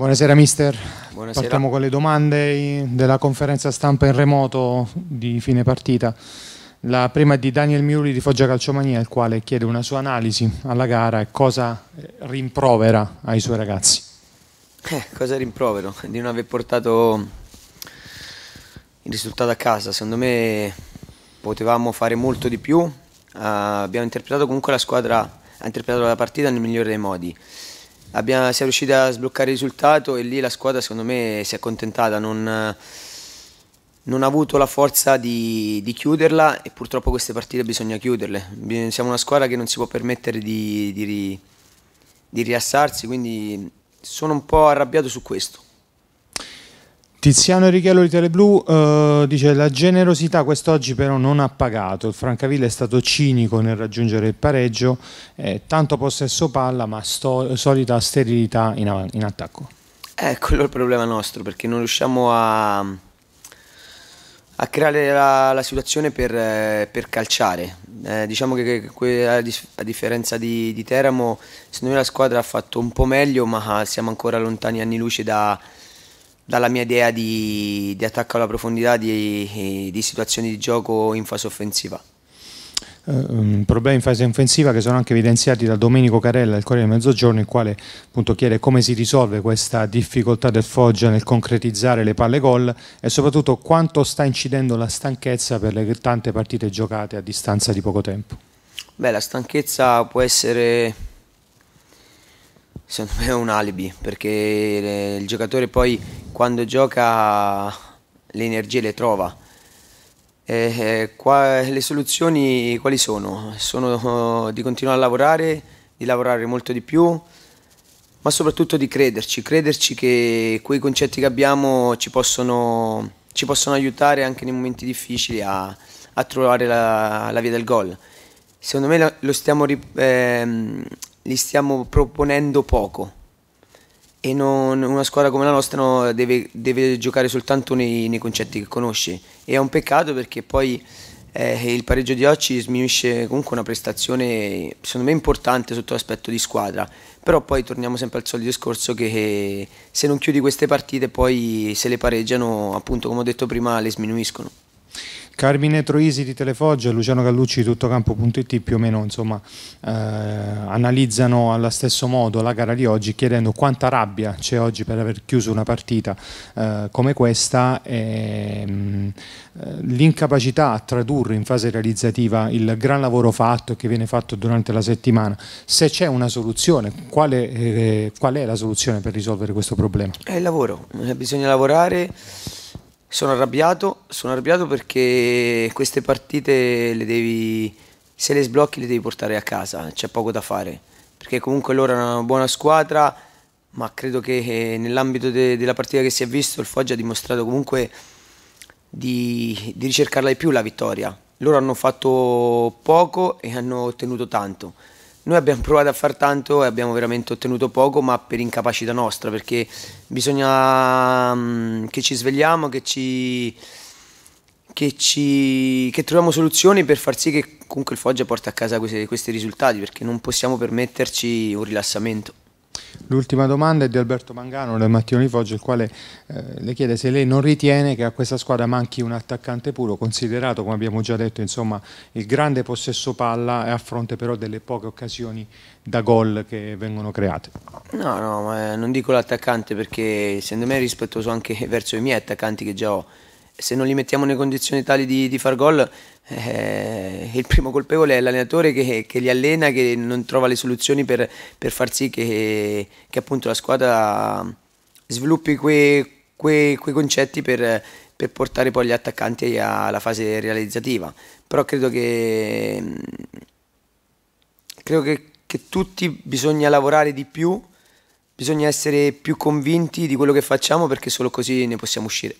Buonasera mister, Buonasera. partiamo con le domande della conferenza stampa in remoto di fine partita. La prima è di Daniel Miuri di Foggia Calciomania, il quale chiede una sua analisi alla gara e cosa rimprovera ai suoi ragazzi. Eh, cosa rimprovero? Di non aver portato il risultato a casa. Secondo me potevamo fare molto di più. Uh, abbiamo interpretato comunque la squadra, ha interpretato la partita nel migliore dei modi abbiamo, è riusciti a sbloccare il risultato e lì la squadra secondo me si è accontentata, non, non ha avuto la forza di, di, chiuderla e purtroppo queste partite bisogna chiuderle. Siamo una squadra che non si può permettere di, di, di rilassarsi, quindi sono un po' arrabbiato su questo. Tiziano Richello di Teleblu eh, dice la generosità quest'oggi però non ha pagato, il Francavilla è stato cinico nel raggiungere il pareggio, eh, tanto possesso palla ma solita sterilità in, in attacco. Eh, quello è il problema nostro perché non riusciamo a, a creare la, la, situazione per, per calciare. Eh, diciamo che, che, a, differenza di, di Teramo secondo me la squadra ha fatto un po' meglio ma siamo ancora lontani anni luce da dalla mia idea di, di attacco alla profondità di, di situazioni di gioco in fase offensiva. Um, problemi in fase offensiva che sono anche evidenziati da Domenico Carella, del Corriere del Mezzogiorno, il quale appunto chiede come si risolve questa difficoltà del Foggia nel concretizzare le palle gol e soprattutto quanto sta incidendo la stanchezza per le tante partite giocate a distanza di poco tempo. Beh, la stanchezza può essere secondo me un alibi perché il giocatore poi quando gioca le energie le trova. E, qua, le soluzioni quali sono? Sono eh, di continuare a lavorare, di lavorare molto di più, ma soprattutto di crederci, crederci che quei concetti che abbiamo ci possono, ci possono aiutare anche nei momenti difficili a, a trovare la, la, via del gol. Secondo me lo stiamo, eh, li stiamo proponendo poco e non, una squadra come la nostra no, deve, deve, giocare soltanto nei, nei, concetti che conosce e è un peccato perché poi eh, il pareggio di oggi sminuisce comunque una prestazione secondo me importante sotto l'aspetto di squadra però poi torniamo sempre al solito discorso che eh, se non chiudi queste partite poi se le pareggiano appunto come ho detto prima le sminuiscono Carmine Troisi di Telefoggia e Luciano Gallucci di Tuttocampo.it più o meno insomma, eh, analizzano allo stesso modo la gara di oggi chiedendo quanta rabbia c'è oggi per aver chiuso una partita eh, come questa e mm, eh, l'incapacità a tradurre in fase realizzativa il gran lavoro fatto che viene fatto durante la settimana. Se c'è una soluzione, qual è, eh, qual è la soluzione per risolvere questo problema? È il lavoro, eh, bisogna lavorare sono arrabbiato, sono arrabbiato perché queste partite le devi, se le sblocchi le devi portare a casa, c'è poco da fare, perché comunque loro hanno una buona squadra, ma credo che eh, nell'ambito de, della partita che si è visto il Foggia ha dimostrato comunque di, di ricercarla di più la vittoria. Loro hanno fatto poco e hanno ottenuto tanto. Noi abbiamo provato a far tanto e abbiamo veramente ottenuto poco, ma per incapacità nostra, perché bisogna mm, che ci svegliamo, che ci... Che, ci, che, troviamo soluzioni per far sì che comunque il Foggia porti a casa questi, questi risultati perché non possiamo permetterci un rilassamento. L'ultima domanda è di Alberto Mangano del Mattino di Foggia, il quale eh, le chiede se lei non ritiene che a questa squadra manchi un attaccante puro, considerato, come abbiamo già detto, insomma, il grande possesso palla e a fronte però delle poche occasioni da gol che vengono create. No, no, ma eh, non dico l'attaccante perché secondo me è rispettoso anche verso i miei attaccanti che già ho se non li mettiamo in condizioni tali di, di far gol, eh, il primo colpevole è l'allenatore che, che, li allena, che non trova le soluzioni per, per far sì che, che, appunto la squadra sviluppi quei, quei, quei concetti per, per, portare poi gli attaccanti alla fase realizzativa. Però credo che, credo che, che tutti bisogna lavorare di più, bisogna essere più convinti di quello che facciamo perché solo così ne possiamo uscire.